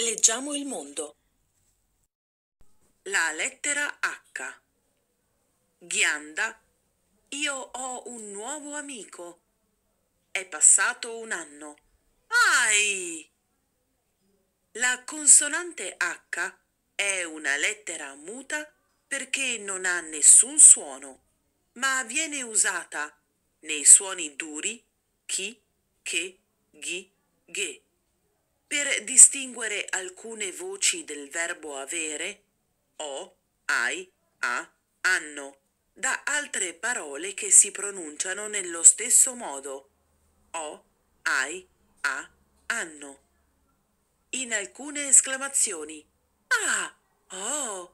Leggiamo il mondo. La lettera H. Ghianda, io ho un nuovo amico. È passato un anno. Ai! La consonante H è una lettera muta perché non ha nessun suono, ma viene usata nei suoni duri chi, che, ghi per distinguere alcune voci del verbo avere, o, ai, a, hanno, da altre parole che si pronunciano nello stesso modo, o, ai, a, hanno. In alcune esclamazioni, ah, oh,